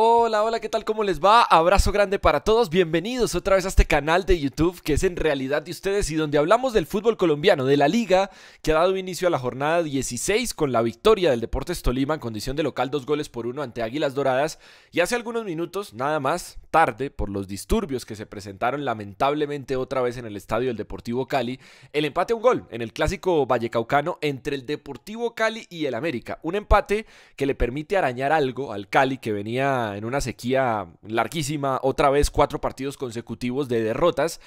Hola, hola, ¿qué tal? ¿Cómo les va? Abrazo grande para todos, bienvenidos otra vez a este canal de YouTube que es en realidad de ustedes y donde hablamos del fútbol colombiano, de la liga que ha dado inicio a la jornada 16 con la victoria del Deportes Tolima en condición de local dos goles por uno ante Águilas Doradas y hace algunos minutos, nada más, tarde, por los disturbios que se presentaron lamentablemente otra vez en el estadio del Deportivo Cali, el empate a un gol en el clásico vallecaucano entre el Deportivo Cali y el América, un empate que le permite arañar algo al Cali que venía en una sequía larguísima, otra vez cuatro partidos consecutivos de derrotas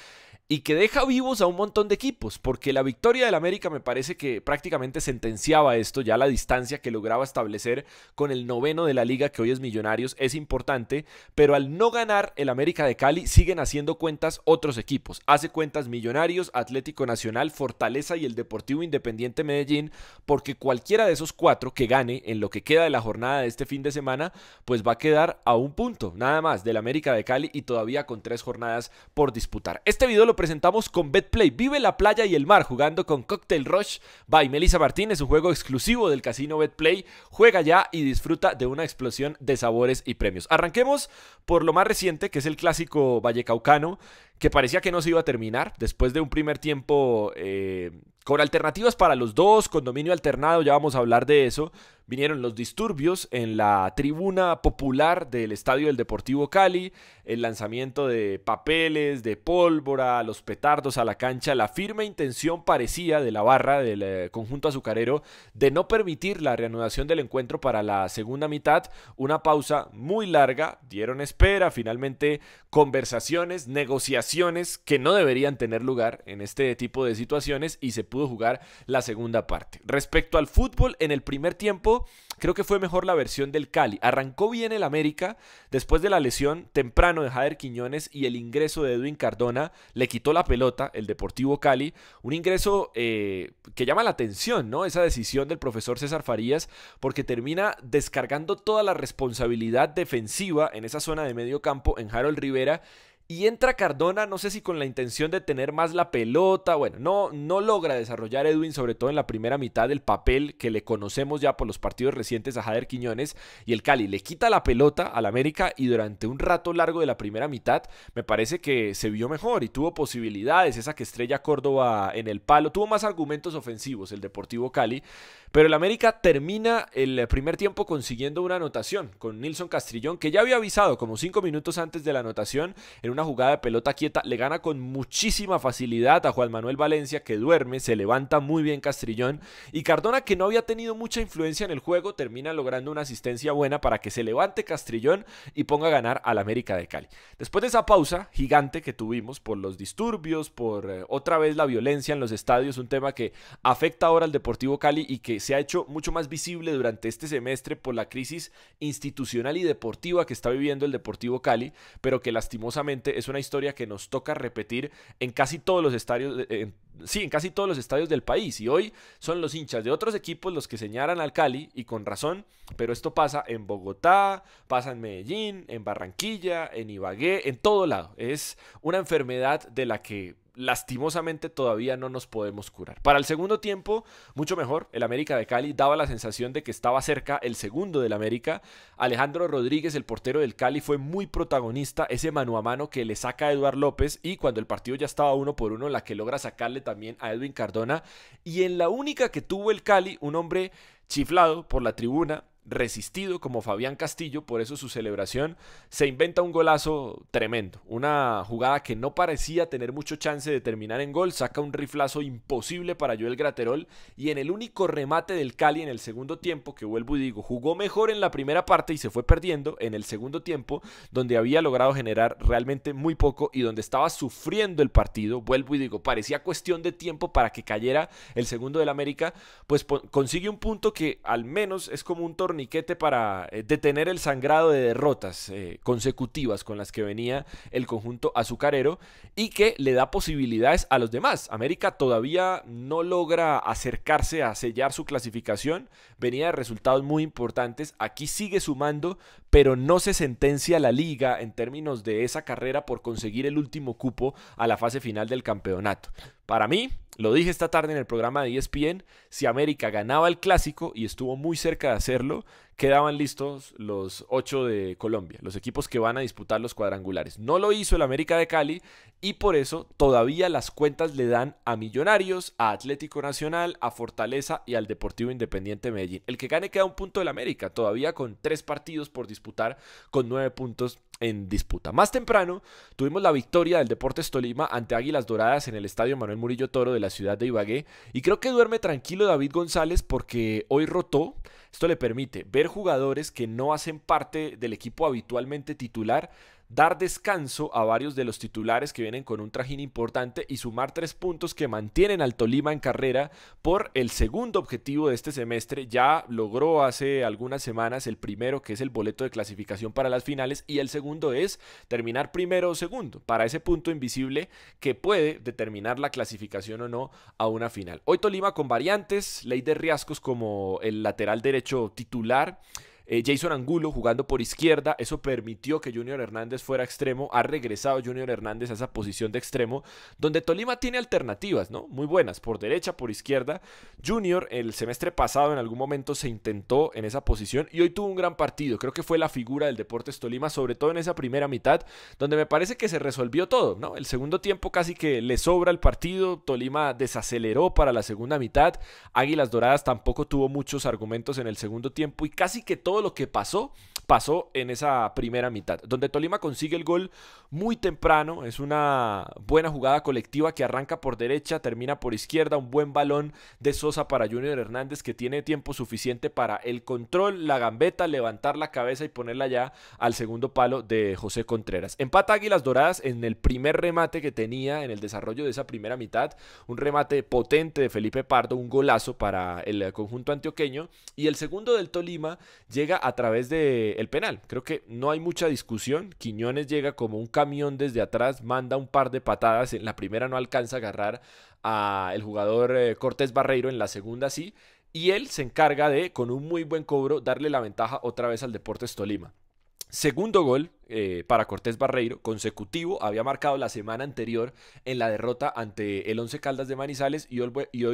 y que deja vivos a un montón de equipos, porque la victoria del América me parece que prácticamente sentenciaba esto, ya la distancia que lograba establecer con el noveno de la liga que hoy es Millonarios es importante, pero al no ganar el América de Cali siguen haciendo cuentas otros equipos, hace cuentas Millonarios, Atlético Nacional, Fortaleza y el Deportivo Independiente Medellín, porque cualquiera de esos cuatro que gane en lo que queda de la jornada de este fin de semana, pues va a quedar a un punto, nada más, del América de Cali y todavía con tres jornadas por disputar. Este video lo presentamos con Betplay. Vive la playa y el mar jugando con Cocktail Rush by Melissa Martínez, un juego exclusivo del casino Betplay. Juega ya y disfruta de una explosión de sabores y premios. Arranquemos por lo más reciente, que es el clásico vallecaucano, que parecía que no se iba a terminar después de un primer tiempo eh, con alternativas para los dos, con dominio alternado, ya vamos a hablar de eso vinieron los disturbios en la tribuna popular del Estadio del Deportivo Cali, el lanzamiento de papeles, de pólvora, los petardos a la cancha, la firme intención parecía de la barra del eh, conjunto azucarero de no permitir la reanudación del encuentro para la segunda mitad, una pausa muy larga, dieron espera, finalmente conversaciones, negociaciones que no deberían tener lugar en este tipo de situaciones y se pudo jugar la segunda parte. Respecto al fútbol, en el primer tiempo, creo que fue mejor la versión del Cali. Arrancó bien el América después de la lesión temprano de Jader Quiñones y el ingreso de Edwin Cardona. Le quitó la pelota el Deportivo Cali. Un ingreso eh, que llama la atención, ¿no? Esa decisión del profesor César Farías, porque termina descargando toda la responsabilidad defensiva en esa zona de medio campo en Harold Rivera y entra Cardona, no sé si con la intención de tener más la pelota, bueno, no, no logra desarrollar Edwin, sobre todo en la primera mitad, el papel que le conocemos ya por los partidos recientes a Jader Quiñones. Y el Cali le quita la pelota al América y durante un rato largo de la primera mitad me parece que se vio mejor y tuvo posibilidades. Esa que estrella Córdoba en el palo, tuvo más argumentos ofensivos el Deportivo Cali. Pero el América termina el primer tiempo consiguiendo una anotación con Nilson Castrillón, que ya había avisado como cinco minutos antes de la anotación en jugada de pelota quieta, le gana con muchísima facilidad a Juan Manuel Valencia que duerme, se levanta muy bien Castrillón y Cardona que no había tenido mucha influencia en el juego termina logrando una asistencia buena para que se levante Castrillón y ponga a ganar al América de Cali. Después de esa pausa gigante que tuvimos por los disturbios, por eh, otra vez la violencia en los estadios, un tema que afecta ahora al Deportivo Cali y que se ha hecho mucho más visible durante este semestre por la crisis institucional y deportiva que está viviendo el Deportivo Cali, pero que lastimosamente es una historia que nos toca repetir en casi todos los estadios, en sí, en casi todos los estadios del país. Y hoy son los hinchas de otros equipos los que señalan al Cali, y con razón, pero esto pasa en Bogotá, pasa en Medellín, en Barranquilla, en Ibagué, en todo lado. Es una enfermedad de la que lastimosamente todavía no nos podemos curar. Para el segundo tiempo, mucho mejor, el América de Cali daba la sensación de que estaba cerca el segundo del América. Alejandro Rodríguez, el portero del Cali, fue muy protagonista, ese mano a mano que le saca a Eduard López y cuando el partido ya estaba uno por uno, la que logra sacarle también también a Edwin Cardona. Y en la única que tuvo el Cali, un hombre chiflado por la tribuna, resistido como Fabián Castillo, por eso su celebración, se inventa un golazo tremendo, una jugada que no parecía tener mucho chance de terminar en gol, saca un riflazo imposible para Joel Graterol y en el único remate del Cali en el segundo tiempo, que vuelvo y digo, jugó mejor en la primera parte y se fue perdiendo en el segundo tiempo, donde había logrado generar realmente muy poco y donde estaba sufriendo el partido, vuelvo y digo, parecía cuestión de tiempo para que cayera el segundo del América, pues consigue un punto que al menos es como un torneo Niquete para eh, detener el sangrado de derrotas eh, consecutivas con las que venía el conjunto azucarero y que le da posibilidades a los demás. América todavía no logra acercarse a sellar su clasificación, venía de resultados muy importantes, aquí sigue sumando, pero no se sentencia la liga en términos de esa carrera por conseguir el último cupo a la fase final del campeonato. Para mí, lo dije esta tarde en el programa de ESPN, si América ganaba el clásico y estuvo muy cerca de hacerlo, quedaban listos los ocho de Colombia, los equipos que van a disputar los cuadrangulares. No lo hizo el América de Cali y por eso todavía las cuentas le dan a Millonarios, a Atlético Nacional, a Fortaleza y al Deportivo Independiente Medellín. El que gane queda un punto del América, todavía con tres partidos por disputar con nueve puntos en disputa. Más temprano tuvimos la victoria del Deportes Tolima ante Águilas Doradas en el Estadio Manuel Murillo Toro de la ciudad de Ibagué y creo que duerme tranquilo David González porque hoy rotó. Esto le permite ver jugadores que no hacen parte del equipo habitualmente titular dar descanso a varios de los titulares que vienen con un trajín importante y sumar tres puntos que mantienen al Tolima en carrera por el segundo objetivo de este semestre. Ya logró hace algunas semanas el primero, que es el boleto de clasificación para las finales, y el segundo es terminar primero o segundo, para ese punto invisible que puede determinar la clasificación o no a una final. Hoy Tolima con variantes, ley de riesgos como el lateral derecho titular. Eh, Jason Angulo jugando por izquierda, eso permitió que Junior Hernández fuera extremo. Ha regresado Junior Hernández a esa posición de extremo, donde Tolima tiene alternativas, ¿no? Muy buenas, por derecha, por izquierda. Junior el semestre pasado en algún momento se intentó en esa posición y hoy tuvo un gran partido. Creo que fue la figura del Deportes Tolima, sobre todo en esa primera mitad, donde me parece que se resolvió todo, ¿no? El segundo tiempo casi que le sobra el partido, Tolima desaceleró para la segunda mitad, Águilas Doradas tampoco tuvo muchos argumentos en el segundo tiempo y casi que todo lo que pasó pasó en esa primera mitad, donde Tolima consigue el gol muy temprano, es una buena jugada colectiva que arranca por derecha, termina por izquierda, un buen balón de Sosa para Junior Hernández que tiene tiempo suficiente para el control, la gambeta, levantar la cabeza y ponerla ya al segundo palo de José Contreras. Empata Águilas Doradas en el primer remate que tenía en el desarrollo de esa primera mitad, un remate potente de Felipe Pardo, un golazo para el conjunto antioqueño y el segundo del Tolima llega a través del penal. Creo que no hay mucha discusión. Quiñones llega como un camión desde atrás, manda un par de patadas. En la primera no alcanza a agarrar al jugador eh, Cortés Barreiro, en la segunda sí. Y él se encarga de, con un muy buen cobro, darle la ventaja otra vez al Deportes Tolima. Segundo gol, eh, para Cortés Barreiro consecutivo había marcado la semana anterior en la derrota ante el Once Caldas de Manizales y hoy,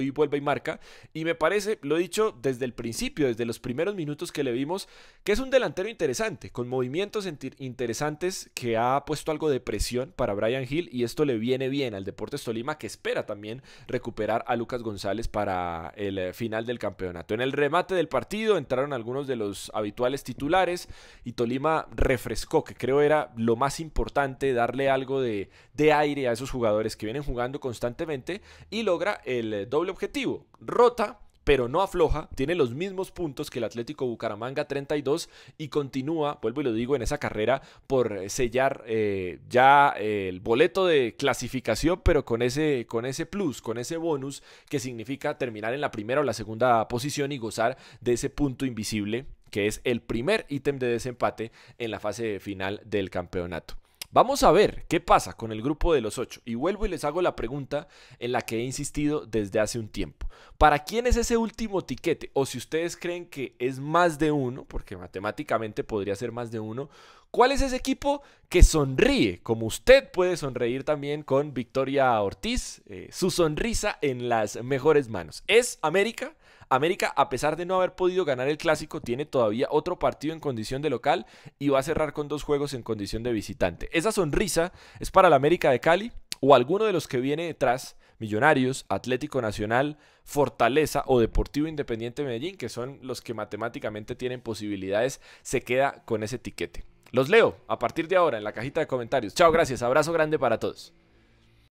vuelve y marca. Y me parece, lo he dicho desde el principio, desde los primeros minutos que le vimos, que es un delantero interesante, con movimientos interesantes que ha puesto algo de presión para Brian Hill y esto le viene bien al Deportes Tolima que espera también recuperar a Lucas González para el eh, final del campeonato. En el remate del partido entraron algunos de los habituales titulares y Tolima refrescó, que creo era lo más importante, darle algo de, aire a esos jugadores que vienen jugando constantemente y logra el eh, doble objetivo. Rota pero no afloja, tiene los mismos puntos que el Atlético Bucaramanga 32 y continúa, vuelvo y lo digo, en esa carrera por eh, sellar eh, ya el boleto de clasificación, pero con ese, con ese plus, con ese bonus que significa terminar en la primera o la segunda posición y gozar de ese punto invisible que es el primer ítem de desempate en la fase final del campeonato. Vamos a ver qué pasa con el grupo de los ocho. Y vuelvo y les hago la pregunta en la que he insistido desde hace un tiempo. ¿Para quién es ese último tiquete? O si ustedes creen que es más de uno, porque matemáticamente podría ser más de uno, ¿cuál es ese equipo que sonríe? Como usted puede sonreír también con Victoria Ortiz, eh, su sonrisa en las mejores manos. ¿Es América? América, a pesar de no haber podido ganar el clásico, tiene todavía otro partido en condición de local y va a cerrar con dos juegos en condición de visitante. Esa sonrisa es para la América de Cali o alguno de los que viene detrás, Millonarios, Atlético Nacional, Fortaleza o Deportivo Independiente Medellín, que son los que matemáticamente tienen posibilidades, se queda con ese tiquete. Los leo a partir de ahora en la cajita de comentarios. Chao, gracias. Abrazo grande para todos.